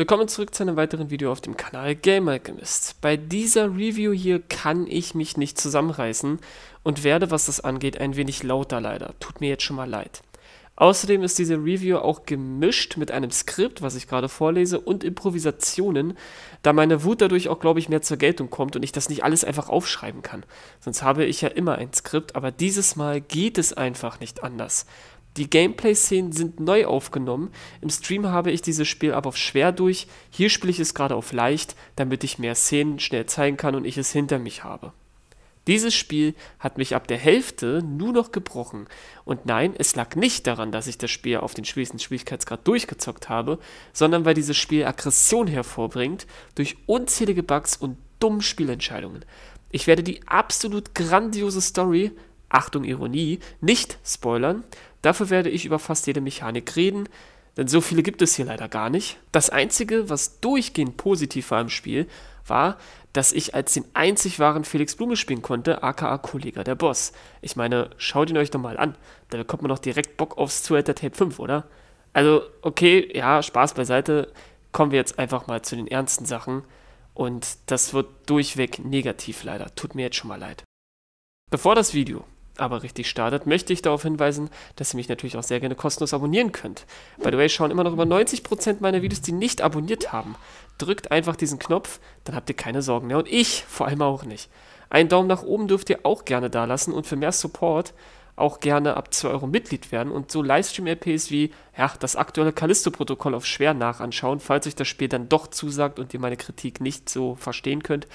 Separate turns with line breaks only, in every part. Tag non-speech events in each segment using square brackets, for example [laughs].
Willkommen zurück zu einem weiteren Video auf dem Kanal Game Alchemist. Bei dieser Review hier kann ich mich nicht zusammenreißen und werde, was das angeht, ein wenig lauter leider. Tut mir jetzt schon mal leid. Außerdem ist diese Review auch gemischt mit einem Skript, was ich gerade vorlese, und Improvisationen, da meine Wut dadurch auch, glaube ich, mehr zur Geltung kommt und ich das nicht alles einfach aufschreiben kann. Sonst habe ich ja immer ein Skript, aber dieses Mal geht es einfach nicht anders. Die Gameplay-Szenen sind neu aufgenommen. Im Stream habe ich dieses Spiel aber auf schwer durch. Hier spiele ich es gerade auf leicht, damit ich mehr Szenen schnell zeigen kann und ich es hinter mich habe. Dieses Spiel hat mich ab der Hälfte nur noch gebrochen. Und nein, es lag nicht daran, dass ich das Spiel auf den schwierigsten Schwierigkeitsgrad durchgezockt habe, sondern weil dieses Spiel Aggression hervorbringt durch unzählige Bugs und dumme Spielentscheidungen. Ich werde die absolut grandiose Story, Achtung Ironie, nicht spoilern, Dafür werde ich über fast jede Mechanik reden, denn so viele gibt es hier leider gar nicht. Das Einzige, was durchgehend positiv war im Spiel, war, dass ich als den einzig wahren Felix Blume spielen konnte, aka Kollege der Boss. Ich meine, schaut ihn euch doch mal an. Da bekommt man doch direkt Bock aufs Zuhälter Tape 5, oder? Also, okay, ja, Spaß beiseite. Kommen wir jetzt einfach mal zu den ernsten Sachen. Und das wird durchweg negativ leider. Tut mir jetzt schon mal leid. Bevor das Video aber richtig startet, möchte ich darauf hinweisen, dass ihr mich natürlich auch sehr gerne kostenlos abonnieren könnt. By the way, schauen immer noch über 90% meiner Videos, die nicht abonniert haben. Drückt einfach diesen Knopf, dann habt ihr keine Sorgen mehr und ich vor allem auch nicht. Einen Daumen nach oben dürft ihr auch gerne dalassen und für mehr Support auch gerne ab 2 Euro Mitglied werden und so livestream rps wie ja, das aktuelle Callisto-Protokoll auf schwer nachanschauen, falls euch das Spiel dann doch zusagt und ihr meine Kritik nicht so verstehen könnt.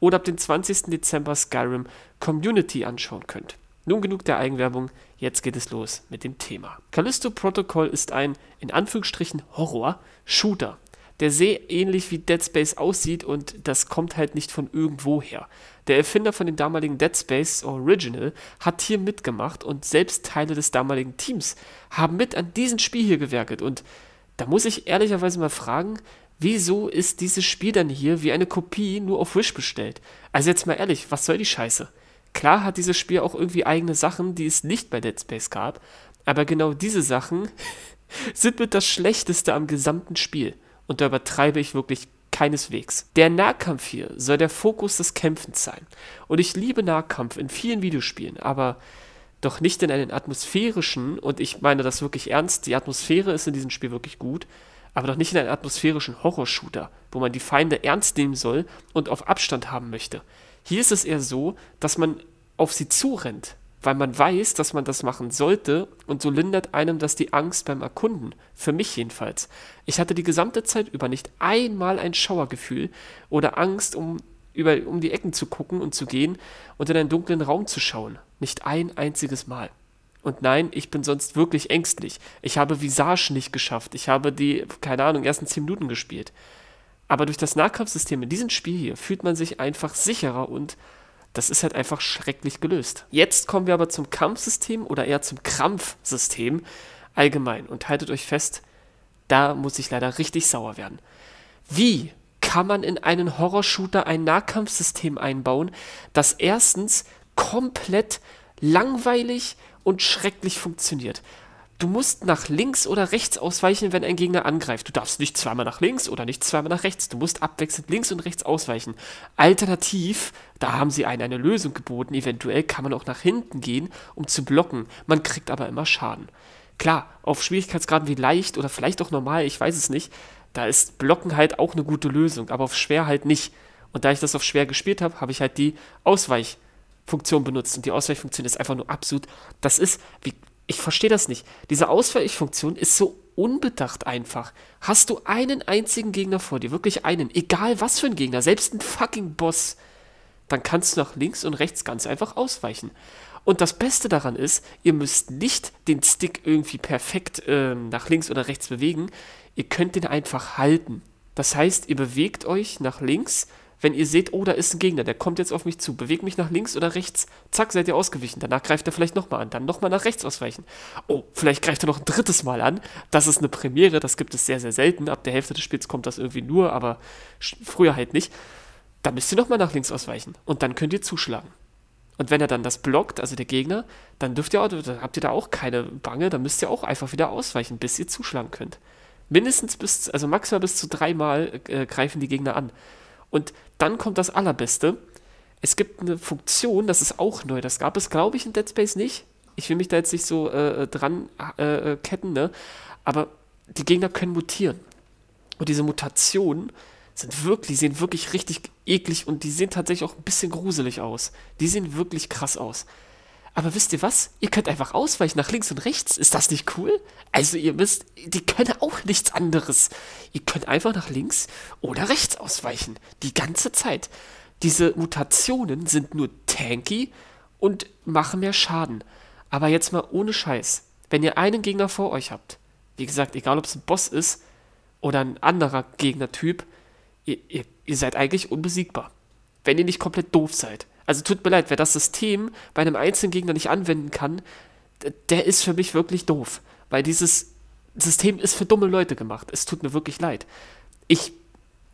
Oder ab dem 20. Dezember Skyrim Community anschauen könnt. Nun genug der Eigenwerbung, jetzt geht es los mit dem Thema. Callisto Protocol ist ein, in Anführungsstrichen, Horror-Shooter, der sehr ähnlich wie Dead Space aussieht und das kommt halt nicht von irgendwo her. Der Erfinder von dem damaligen Dead Space Original hat hier mitgemacht und selbst Teile des damaligen Teams haben mit an diesem Spiel hier gewerkelt und da muss ich ehrlicherweise mal fragen, wieso ist dieses Spiel dann hier wie eine Kopie nur auf Wish bestellt? Also jetzt mal ehrlich, was soll die Scheiße? Klar hat dieses Spiel auch irgendwie eigene Sachen, die es nicht bei Dead Space gab, aber genau diese Sachen [laughs] sind mit das Schlechteste am gesamten Spiel. Und da übertreibe ich wirklich keineswegs. Der Nahkampf hier soll der Fokus des Kämpfens sein. Und ich liebe Nahkampf in vielen Videospielen, aber doch nicht in einem atmosphärischen, und ich meine das wirklich ernst, die Atmosphäre ist in diesem Spiel wirklich gut, aber doch nicht in einem atmosphärischen Horrorshooter, wo man die Feinde ernst nehmen soll und auf Abstand haben möchte. Hier ist es eher so, dass man auf sie zurennt, weil man weiß, dass man das machen sollte und so lindert einem das die Angst beim Erkunden. Für mich jedenfalls. Ich hatte die gesamte Zeit über nicht einmal ein Schauergefühl oder Angst, um, über, um die Ecken zu gucken und zu gehen und in einen dunklen Raum zu schauen. Nicht ein einziges Mal. Und nein, ich bin sonst wirklich ängstlich. Ich habe Visage nicht geschafft. Ich habe die, keine Ahnung, ersten zehn Minuten gespielt. Aber durch das Nahkampfsystem in diesem Spiel hier fühlt man sich einfach sicherer und das ist halt einfach schrecklich gelöst. Jetzt kommen wir aber zum Kampfsystem oder eher zum Krampfsystem allgemein und haltet euch fest, da muss ich leider richtig sauer werden. Wie kann man in einen Horrorshooter ein Nahkampfsystem einbauen, das erstens komplett langweilig und schrecklich funktioniert? Du musst nach links oder rechts ausweichen, wenn ein Gegner angreift. Du darfst nicht zweimal nach links oder nicht zweimal nach rechts. Du musst abwechselnd links und rechts ausweichen. Alternativ, da haben sie einen eine Lösung geboten, eventuell kann man auch nach hinten gehen, um zu blocken. Man kriegt aber immer Schaden. Klar, auf Schwierigkeitsgraden wie leicht oder vielleicht auch normal, ich weiß es nicht, da ist Blocken halt auch eine gute Lösung, aber auf schwer halt nicht. Und da ich das auf schwer gespielt habe, habe ich halt die Ausweichfunktion benutzt. Und die Ausweichfunktion ist einfach nur absolut. Das ist, wie ich verstehe das nicht. Diese Ausweichfunktion ist so unbedacht einfach. Hast du einen einzigen Gegner vor dir, wirklich einen, egal was für ein Gegner, selbst ein fucking Boss, dann kannst du nach links und rechts ganz einfach ausweichen. Und das Beste daran ist, ihr müsst nicht den Stick irgendwie perfekt äh, nach links oder rechts bewegen. Ihr könnt den einfach halten. Das heißt, ihr bewegt euch nach links wenn ihr seht, oh, da ist ein Gegner, der kommt jetzt auf mich zu, bewegt mich nach links oder rechts, zack, seid ihr ausgewichen. Danach greift er vielleicht nochmal an, dann nochmal nach rechts ausweichen. Oh, vielleicht greift er noch ein drittes Mal an. Das ist eine Premiere, das gibt es sehr, sehr selten. Ab der Hälfte des Spiels kommt das irgendwie nur, aber früher halt nicht. Dann müsst ihr nochmal nach links ausweichen und dann könnt ihr zuschlagen. Und wenn er dann das blockt, also der Gegner, dann dürft ihr auch, dann habt ihr da auch keine Bange, dann müsst ihr auch einfach wieder ausweichen, bis ihr zuschlagen könnt. Mindestens bis, also maximal bis zu dreimal äh, greifen die Gegner an. Und dann kommt das Allerbeste. Es gibt eine Funktion, das ist auch neu. Das gab es, glaube ich, in Dead Space nicht. Ich will mich da jetzt nicht so äh, äh dran äh, äh, ketten, ne? Aber die Gegner können mutieren. Und diese Mutationen sind wirklich, sehen wirklich richtig eklig und die sehen tatsächlich auch ein bisschen gruselig aus. Die sehen wirklich krass aus. Aber wisst ihr was? Ihr könnt einfach ausweichen nach links und rechts. Ist das nicht cool? Also ihr wisst, die können auch nichts anderes. Ihr könnt einfach nach links oder rechts ausweichen. Die ganze Zeit. Diese Mutationen sind nur tanky und machen mehr Schaden. Aber jetzt mal ohne Scheiß. Wenn ihr einen Gegner vor euch habt, wie gesagt, egal ob es ein Boss ist oder ein anderer Gegnertyp, ihr, ihr, ihr seid eigentlich unbesiegbar. Wenn ihr nicht komplett doof seid. Also tut mir leid, wer das System bei einem einzelnen Gegner nicht anwenden kann, der ist für mich wirklich doof. Weil dieses System ist für dumme Leute gemacht. Es tut mir wirklich leid. Ich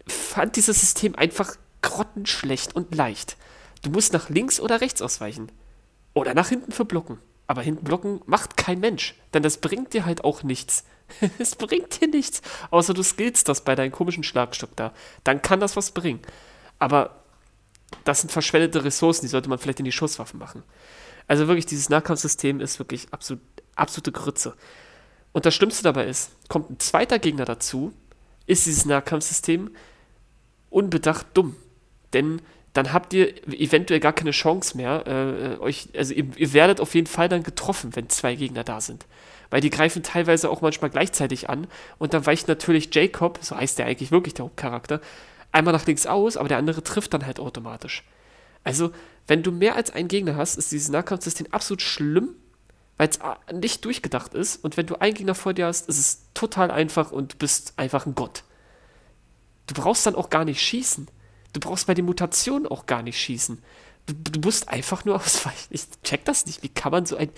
fand dieses System einfach grottenschlecht und leicht. Du musst nach links oder rechts ausweichen. Oder nach hinten für Blocken. Aber hinten blocken macht kein Mensch. Denn das bringt dir halt auch nichts. [laughs] es bringt dir nichts. Außer du skillst das bei deinem komischen Schlagstück da. Dann kann das was bringen. Aber das sind verschwendete Ressourcen, die sollte man vielleicht in die Schusswaffen machen. Also wirklich, dieses Nahkampfsystem ist wirklich absolut, absolute Grütze. Und das Schlimmste dabei ist, kommt ein zweiter Gegner dazu, ist dieses Nahkampfsystem unbedacht dumm. Denn dann habt ihr eventuell gar keine Chance mehr. Äh, äh euch, also ihr, ihr, werdet auf jeden Fall dann getroffen, wenn zwei Gegner da sind. Weil die greifen teilweise auch manchmal gleichzeitig an und dann weicht natürlich Jacob, so heißt der eigentlich wirklich der Hauptcharakter, einmal nach links aus, aber der andere trifft dann halt automatisch. Also, wenn du mehr als einen Gegner hast, ist dieses Nahkampfsystem absolut schlimm, weil es nicht durchgedacht ist. Und wenn du einen Gegner vor dir hast, ist es total einfach und du bist einfach ein Gott. Du brauchst dann auch gar nicht schießen. Du brauchst bei den Mutationen auch gar nicht schießen. Du, du musst einfach nur [laughs] ausweichen. Ich check das nicht. Wie kann man so ein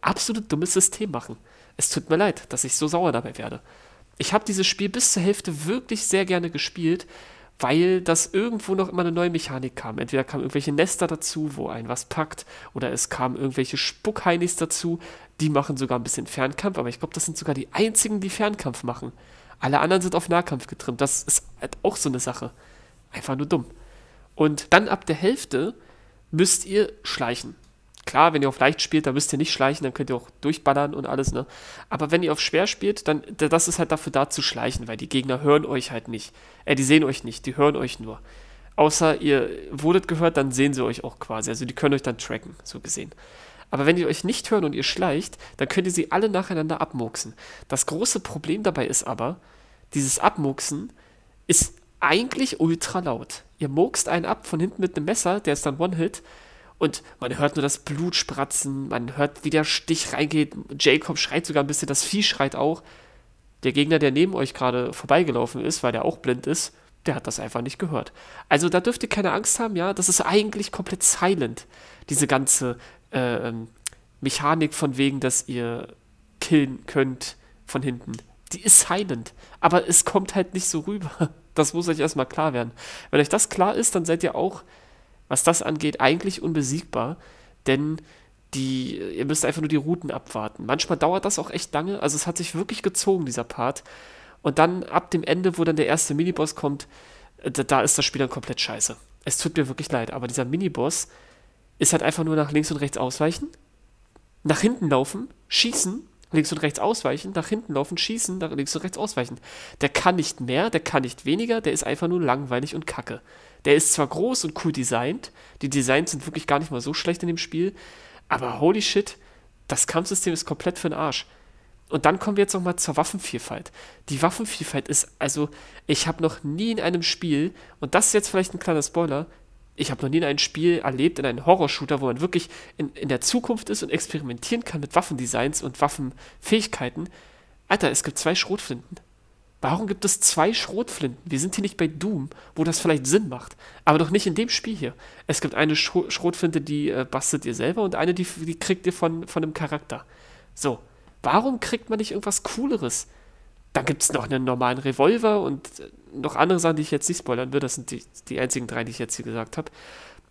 absolut dummes System machen? Es tut mir leid, dass ich so sauer dabei werde. Ich habe dieses Spiel bis zur Hälfte wirklich sehr gerne gespielt, weil das irgendwo noch immer eine neue Mechanik kam. Entweder kamen irgendwelche Nester dazu, wo ein was packt, oder es kamen irgendwelche Spuckheinis dazu. Die machen sogar ein bisschen Fernkampf, aber ich glaube, das sind sogar die einzigen, die Fernkampf machen. Alle anderen sind auf Nahkampf getrimmt. Das ist halt auch so eine Sache. Einfach nur dumm. Und dann ab der Hälfte müsst ihr schleichen klar, wenn ihr auf leicht spielt, dann müsst ihr nicht schleichen, dann könnt ihr auch durchballern und alles, ne? Aber wenn ihr auf schwer spielt, dann das ist halt dafür da zu schleichen, weil die Gegner hören euch halt nicht. Äh, die sehen euch nicht, die hören euch nur. Außer ihr wurdet gehört, dann sehen sie euch auch quasi. Also die können euch dann tracken, so gesehen. Aber wenn ihr euch nicht hören und ihr schleicht, dann könnt ihr sie alle nacheinander abmuxen. Das große Problem dabei ist aber, dieses Abmuxen ist eigentlich ultra laut. Ihr muxt einen ab von hinten mit einem Messer, der ist dann One-Hit, und man hört nur das Blut spratzen, man hört, wie der Stich reingeht. Jacob schreit sogar ein bisschen, das Vieh schreit auch. Der Gegner, der neben euch gerade vorbeigelaufen ist, weil der auch blind ist, der hat das einfach nicht gehört. Also da dürft ihr keine Angst haben, ja, das ist eigentlich komplett silent, diese ganze äh, Mechanik von wegen, dass ihr killen könnt von hinten. Die ist silent, aber es kommt halt nicht so rüber. Das muss euch erstmal klar werden. Wenn euch das klar ist, dann seid ihr auch was das angeht, eigentlich unbesiegbar, denn die, ihr müsst einfach nur die Routen abwarten. Manchmal dauert das auch echt lange, also es hat sich wirklich gezogen, dieser Part. Und dann ab dem Ende, wo dann der erste Miniboss kommt, äh, da, da ist das Spiel dann komplett scheiße. Es tut mir wirklich leid, aber dieser Miniboss ist halt einfach nur nach links und rechts ausweichen, nach hinten laufen, schießen, links und rechts ausweichen, nach hinten laufen, schießen, nach links und rechts ausweichen. Der kann nicht mehr, der kann nicht weniger, der ist einfach nur langweilig und kacke. Der ist zwar groß und cool designt, die Designs sind wirklich gar nicht mal so schlecht in dem Spiel, aber holy shit, das Kampfsystem ist komplett für den Arsch. Und dann kommen wir jetzt nochmal zur Waffenvielfalt. Die Waffenvielfalt ist, also, ich habe noch nie in einem Spiel, und das ist jetzt vielleicht ein kleiner Spoiler, ich habe noch nie in einem Spiel erlebt, in einem Horrorshooter, wo man wirklich in, in der Zukunft ist und experimentieren kann mit Waffendesigns und Waffenfähigkeiten. Alter, es gibt zwei Schrotflinten. Warum gibt es zwei Schrotflinten? Wir sind hier nicht bei Doom, wo das vielleicht Sinn macht. Aber doch nicht in dem Spiel hier. Es gibt eine Sch Schrotflinte, die äh, bastelt ihr selber und eine, die, die kriegt ihr von, von einem Charakter. So. Warum kriegt man nicht irgendwas Cooleres? Dann gibt es noch einen normalen Revolver und äh, noch andere Sachen, die ich jetzt nicht spoilern will. Das sind die, die einzigen drei, die ich jetzt hier gesagt habe.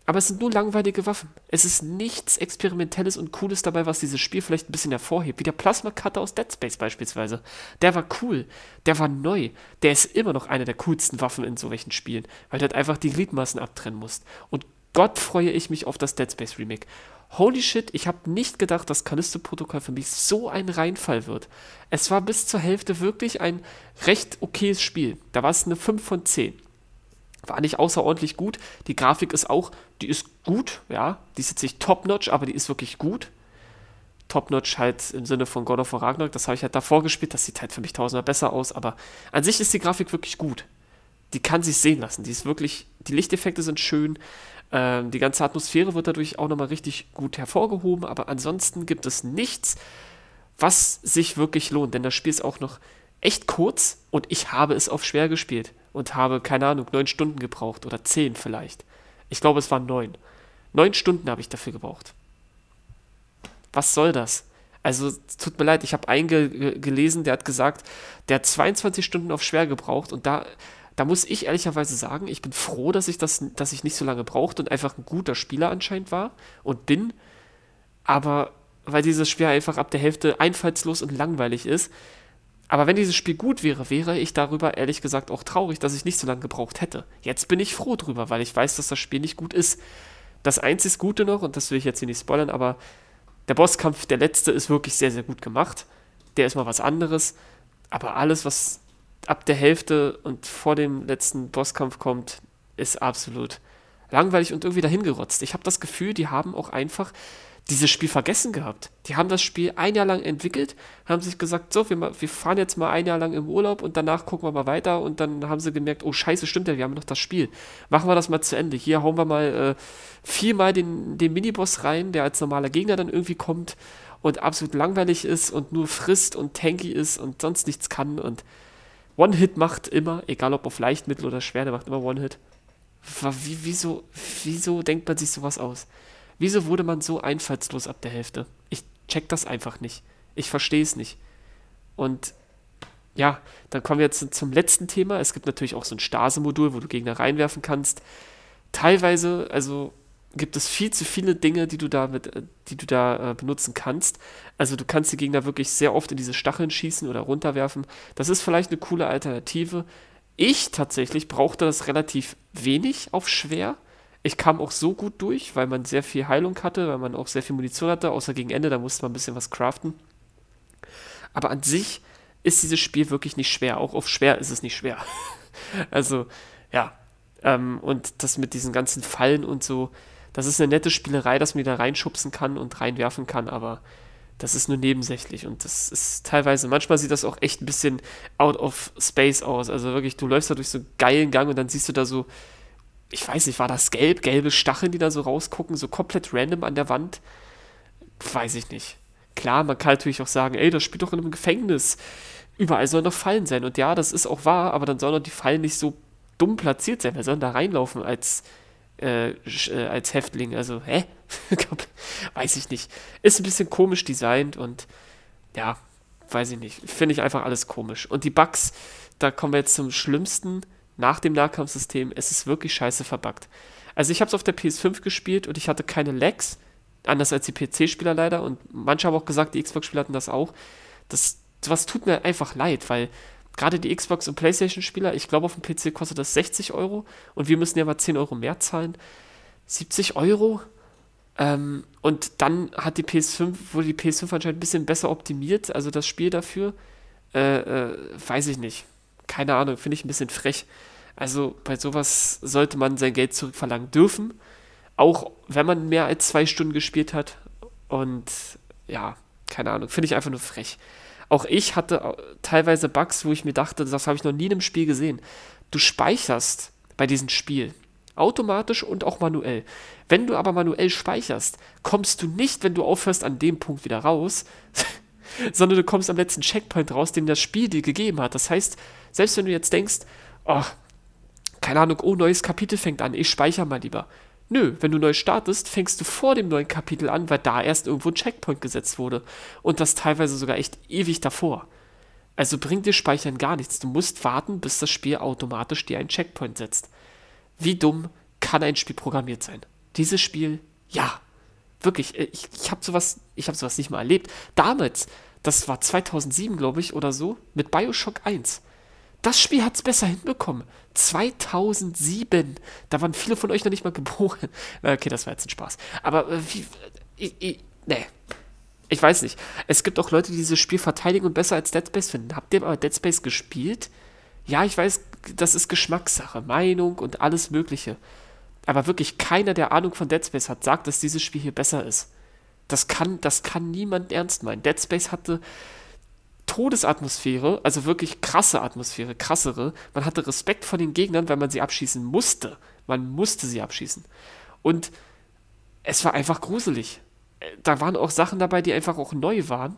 Aber es sind nur langweilige Waffen. Es ist nichts Experimentelles und Cooles dabei, was dieses Spiel vielleicht ein bisschen hervorhebt. Wie der Plasma-Cutter aus Dead Space beispielsweise. Der war cool. Der war neu. Der ist immer noch eine der coolsten Waffen in so welchen Spielen, weil du halt einfach die Gliedmaßen abtrennen musst. Und Gott freue ich mich auf das Dead Space Remake. Holy shit, ich habe nicht gedacht, dass Callisto-Protokoll für mich so ein Reinfall wird. Es war bis zur Hälfte wirklich ein recht okayes Spiel. Da war es eine 5 von 10 fand ich außerordentlich gut. Die Grafik ist auch, die ist gut, ja. Die ist jetzt nicht top-notch, aber die ist wirklich gut. Top-notch halt im Sinne von God of War Ragnarok, das habe ich halt davor gespielt, das sieht halt für mich tausendmal besser aus, aber an sich ist die Grafik wirklich gut. Die kann sich sehen lassen, die ist wirklich, die Lichteffekte sind schön, ähm, die ganze Atmosphäre wird dadurch auch nochmal richtig gut hervorgehoben, aber ansonsten gibt es nichts, was sich wirklich lohnt, denn das Spiel ist auch noch echt kurz und ich habe es auf schwer gespielt und habe, keine Ahnung, neun Stunden gebraucht oder zehn vielleicht. Ich glaube, es waren neun. Neun Stunden habe ich dafür gebraucht. Was soll das? Also, tut mir leid, ich habe einen ge gelesen, der hat gesagt, der hat 22 Stunden auf schwer gebraucht und da, da muss ich ehrlicherweise sagen, ich bin froh, dass ich das, dass ich nicht so lange brauchte und einfach ein guter Spieler anscheinend war und bin. Aber weil dieses Schwer einfach ab der Hälfte einfallslos und langweilig ist, aber wenn dieses Spiel gut wäre, wäre ich darüber ehrlich gesagt auch traurig, dass ich nicht so lange gebraucht hätte. Jetzt bin ich froh drüber, weil ich weiß, dass das Spiel nicht gut ist. Das einzig Gute noch, und das will ich jetzt hier nicht spoilern, aber der Bosskampf, der letzte, ist wirklich sehr, sehr gut gemacht. Der ist mal was anderes. Aber alles, was ab der Hälfte und vor dem letzten Bosskampf kommt, ist absolut langweilig und irgendwie dahingerotzt. Ich habe das Gefühl, die haben auch einfach dieses Spiel vergessen gehabt. Die haben das Spiel ein Jahr lang entwickelt, haben sich gesagt, so, wir, wir, fahren jetzt mal ein Jahr lang im Urlaub und danach gucken wir mal weiter und dann haben sie gemerkt, oh scheiße, stimmt ja, wir haben noch das Spiel. Machen wir das mal zu Ende. Hier hauen wir mal äh, viermal den, den Miniboss rein, der als normaler Gegner dann irgendwie kommt und absolut langweilig ist und nur frisst und tanky ist und sonst nichts kann und One-Hit macht immer, egal ob auf leicht, mittel oder schwer, der macht immer One-Hit. Wieso, wieso denkt man sich sowas aus? Wieso wurde man so einfallslos ab der Hälfte? Ich check das einfach nicht. Ich verstehe es nicht. Und ja, dann kommen wir jetzt zum letzten Thema. Es gibt natürlich auch so ein Stase-Modul, wo du Gegner reinwerfen kannst. Teilweise, also gibt es viel zu viele Dinge, die du da, mit, äh, die du da äh, benutzen kannst. Also du kannst die Gegner wirklich sehr oft in diese Stacheln schießen oder runterwerfen. Das ist vielleicht eine coole Alternative. Ich tatsächlich brauchte das relativ wenig auf schwer. Ich kam auch so gut durch, weil man sehr viel Heilung hatte, weil man auch sehr viel Munition hatte, außer gegen Ende, da musste man ein bisschen was craften. Aber an sich ist dieses Spiel wirklich nicht schwer. Auch auf schwer ist es nicht schwer. [laughs] also, ja. Ähm, und das mit diesen ganzen Fallen und so, das ist eine nette Spielerei, dass man da reinschubsen kann und reinwerfen kann, aber das ist nur nebensächlich und das ist teilweise, manchmal sieht das auch echt ein bisschen out of space aus. Also wirklich, du läufst da durch so einen geilen Gang und dann siehst du da so ich weiß nicht, war das gelb, gelbe Stacheln, die da so rausgucken, so komplett random an der Wand? Weiß ich nicht. Klar, man kann natürlich auch sagen, ey, das spielt doch in einem Gefängnis. Überall sollen doch Fallen sein. Und ja, das ist auch wahr, aber dann sollen doch die Fallen nicht so dumm platziert sein. Wer soll da reinlaufen als, äh, äh, als Häftling? Also, hä? [laughs] weiß ich nicht. Ist ein bisschen komisch designt und ja, weiß ich nicht. Finde ich einfach alles komisch. Und die Bugs, da kommen wir jetzt zum Schlimmsten nach dem Nahkampfsystem, es ist wirklich scheiße verbuggt. Also ich habe es auf der PS5 gespielt und ich hatte keine Lags, anders als die PC-Spieler leider. Und manche haben auch gesagt, die Xbox-Spieler hatten das auch. Das, was tut mir einfach leid, weil gerade die Xbox- und PlayStation-Spieler, ich glaube auf dem PC kostet das 60 Euro und wir müssen ja mal 10 Euro mehr zahlen. 70 Euro? Ähm, und dann hat die PS5, wurde die PS5 anscheinend ein bisschen besser optimiert, also das Spiel dafür. Äh, äh, weiß ich nicht keine Ahnung, finde ich ein bisschen frech. Also bei sowas sollte man sein Geld zurückverlangen dürfen, auch wenn man mehr als zwei Stunden gespielt hat. Und ja, keine Ahnung, finde ich einfach nur frech. Auch ich hatte teilweise Bugs, wo ich mir dachte, das habe ich noch nie in einem Spiel gesehen. Du speicherst bei diesem Spiel automatisch und auch manuell. Wenn du aber manuell speicherst, kommst du nicht, wenn du aufhörst, an dem Punkt wieder raus, [laughs] sondern du kommst am letzten Checkpoint raus, den das Spiel dir gegeben hat. Das heißt, selbst wenn du jetzt denkst, oh, keine Ahnung, oh, neues Kapitel fängt an, ich speichere mal lieber. Nö, wenn du neu startest, fängst du vor dem neuen Kapitel an, weil da erst irgendwo ein Checkpoint gesetzt wurde. Und das teilweise sogar echt ewig davor. Also bringt dir Speichern gar nichts. Du musst warten, bis das Spiel automatisch dir einen Checkpoint setzt. Wie dumm kann ein Spiel programmiert sein? Dieses Spiel, ja, Wirklich, äh, ich, ich habe sowas, ich habe sowas nicht mal erlebt. Damals, das war 2007, glaube ich, oder so, mit Bioshock 1. Das Spiel hat es besser hinbekommen. 2007. Da waren viele von euch noch nicht mal [laughs] geboren. Okay, das war jetzt ein Spaß. Aber äh, wie, ich, äh, ich, nee. Ich weiß nicht. Es gibt auch Leute, die dieses Spiel verteidigen und besser als Dead Space finden. Habt ihr aber Dead Space gespielt? Ja, ich weiß, das ist Geschmackssache, Meinung und alles Mögliche aber wirklich keiner, der Ahnung von Dead Space hat, sagt, dass dieses Spiel hier besser ist. Das kann, das kann niemand ernst meinen. Dead Space hatte Todesatmosphäre, also wirklich krasse Atmosphäre, krassere. Man hatte Respekt vor den Gegnern, weil man sie abschießen musste. Man musste sie abschießen. Und es war einfach gruselig. Da waren auch Sachen dabei, die einfach auch neu waren.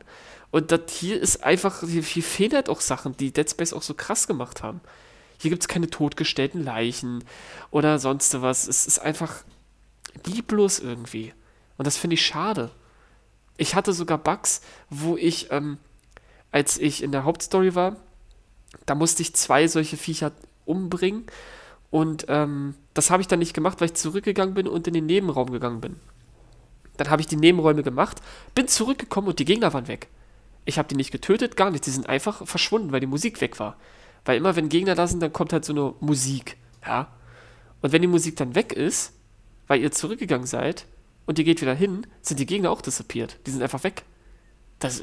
Und das hier ist einfach, hier, hier fehlen halt auch Sachen, die Dead Space auch so krass gemacht haben. Hier gibt es keine totgestellten Leichen oder sonst was. Es ist einfach lieblos irgendwie. Und das finde ich schade. Ich hatte sogar Bugs, wo ich, ähm, als ich in der Hauptstory war, da musste ich zwei solche Viecher umbringen. Und ähm, das habe ich dann nicht gemacht, weil ich zurückgegangen bin und in den Nebenraum gegangen bin. Dann habe ich die Nebenräume gemacht, bin zurückgekommen und die Gegner waren weg. Ich habe die nicht getötet, gar nicht. Die sind einfach verschwunden, weil die Musik weg war. Weil immer, wenn Gegner da sind, dann kommt halt so eine Musik. Ja. Und wenn die Musik dann weg ist, weil ihr zurückgegangen seid und ihr geht wieder hin, sind die Gegner auch disappiert. Die sind einfach weg. Das,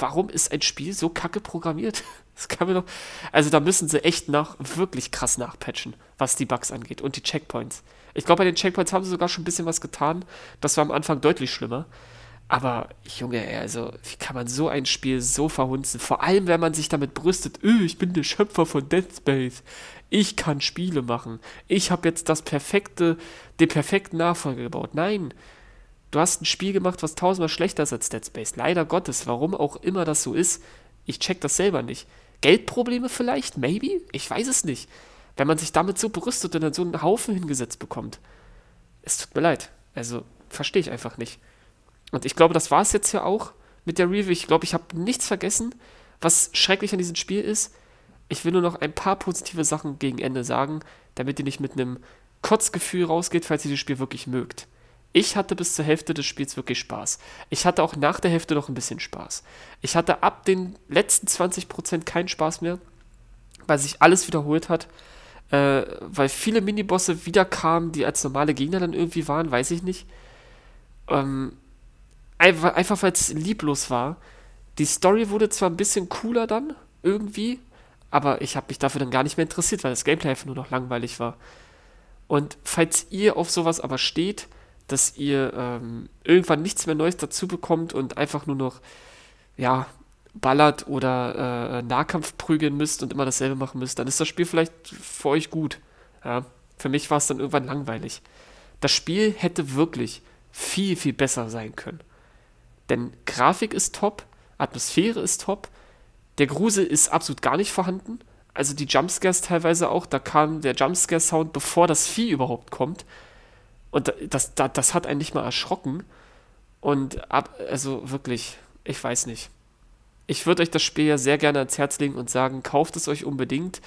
warum ist ein Spiel so kacke programmiert? [laughs] Das kann man doch. Also da müssen sie echt nach wirklich krass nachpatchen, was die Bugs angeht und die Checkpoints. Ich glaube, bei den Checkpoints haben sie sogar schon ein bisschen was getan. Das war am Anfang deutlich schlimmer. Aber Junge, also, wie kann man so ein Spiel so verhunzen? Vor allem, wenn man sich damit brüstet, öh, ich bin der Schöpfer von Dead Space. Ich kann Spiele machen. Ich habe jetzt das perfekte, den perfekten Nachfolger gebaut. Nein, du hast ein Spiel gemacht, was tausendmal schlechter ist als Dead Space. Leider Gottes, warum auch immer das so ist. Ich check das selber nicht. Geldprobleme vielleicht? Maybe? Ich weiß es nicht. Wenn man sich damit so brüstet und dann so einen Haufen hingesetzt bekommt. Es tut mir leid. Also, verstehe ich einfach nicht. Und ich glaube, das war es jetzt ja auch mit der Review. Ich glaube, ich habe nichts vergessen. Was schrecklich an diesem Spiel ist, ich will nur noch ein paar positive Sachen gegen Ende sagen, damit ihr nicht mit einem Kotzgefühl rausgeht, falls ihr das Spiel wirklich mögt. Ich hatte bis zur Hälfte des Spiels wirklich Spaß. Ich hatte auch nach der Hälfte noch ein bisschen Spaß. Ich hatte ab den letzten 20% keinen Spaß mehr, weil sich alles wiederholt hat. Äh, weil viele Minibosse wieder kamen, die als normale Gegner dann irgendwie waren, weiß ich nicht. Ähm, einfach, einfach weil es lieblos war. Die Story wurde zwar ein bisschen cooler dann, irgendwie, aber ich habe mich dafür dann gar nicht mehr interessiert, weil das Gameplay einfach nur noch langweilig war. Und falls ihr auf sowas aber steht, dass ihr ähm, irgendwann nichts mehr Neues dazu bekommt und einfach nur noch, ja, ballert oder äh, Nahkampf prügeln müsst und immer dasselbe machen müsst, dann ist das Spiel vielleicht für euch gut. Ja? Für mich war es dann irgendwann langweilig. Das Spiel hätte wirklich viel, viel besser sein können. Denn Grafik ist top, Atmosphäre ist top, der Grusel ist absolut gar nicht vorhanden. Also die Jumpscares teilweise auch, da kam der Jumpscare-Sound, bevor das Vieh überhaupt kommt. Und das, das, das hat einen nicht mal erschrocken. Und ab, also wirklich, ich weiß nicht. Ich würde euch das Spiel ja sehr gerne ans Herz legen und sagen, kauft es euch unbedingt,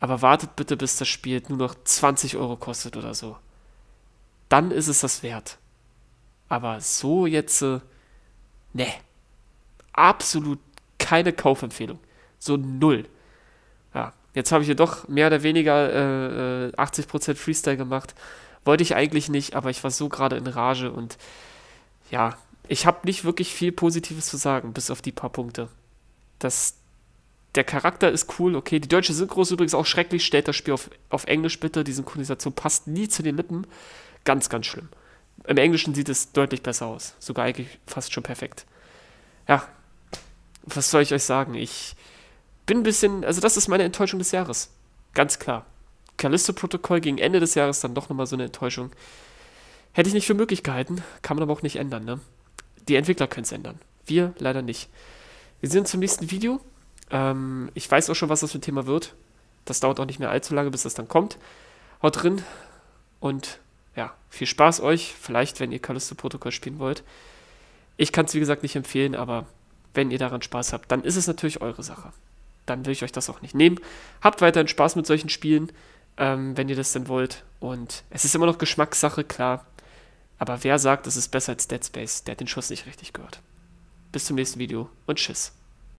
aber wartet bitte, bis das Spiel nur noch 20 Euro kostet oder so. Dann ist es das wert. Aber so jetzt. Äh, Nee. Absolut keine Kaufempfehlung. So null. Ja, jetzt habe ich hier doch mehr oder weniger äh, 80% äh, Freestyle gemacht. Wollte ich eigentlich nicht, aber ich war so gerade in Rage und ja, ich habe nicht wirklich viel Positives zu sagen, bis auf die paar Punkte. Das, der Charakter ist cool, okay. Die deutsche Synchro ist übrigens auch schrecklich. Stellt das Spiel auf, auf Englisch bitte. Die Synchronisation passt nie zu den Lippen. Ganz, ganz schlimm. Im Englischen sieht es deutlich besser aus. Sogar eigentlich fast schon perfekt. Ja, was soll ich euch sagen? Ich bin ein bisschen, also das ist meine Enttäuschung des Jahres. Ganz klar. Callisto-Protokoll gegen Ende des Jahres dann doch nochmal so eine Enttäuschung. Hätte ich nicht für möglich gehalten, kann man aber auch nicht ändern, ne? Die Entwickler können es ändern. Wir leider nicht. Wir sehen uns zum nächsten Video. Ähm, ich weiß auch schon, was das für ein Thema wird. Das dauert auch nicht mehr allzu lange, bis das dann kommt. Haut drin und ja, viel Spaß euch. Vielleicht, wenn ihr Callisto Protokoll spielen wollt. Ich kann es, wie gesagt, nicht empfehlen, aber wenn ihr daran Spaß habt, dann ist es natürlich eure Sache. Dann will ich euch das auch nicht nehmen. Habt weiterhin Spaß mit solchen Spielen, ähm, wenn ihr das denn wollt. Und es ist immer noch Geschmackssache, klar. Aber wer sagt, es ist besser als Dead Space, der hat den Schuss nicht richtig gehört. Bis zum nächsten Video und tschüss.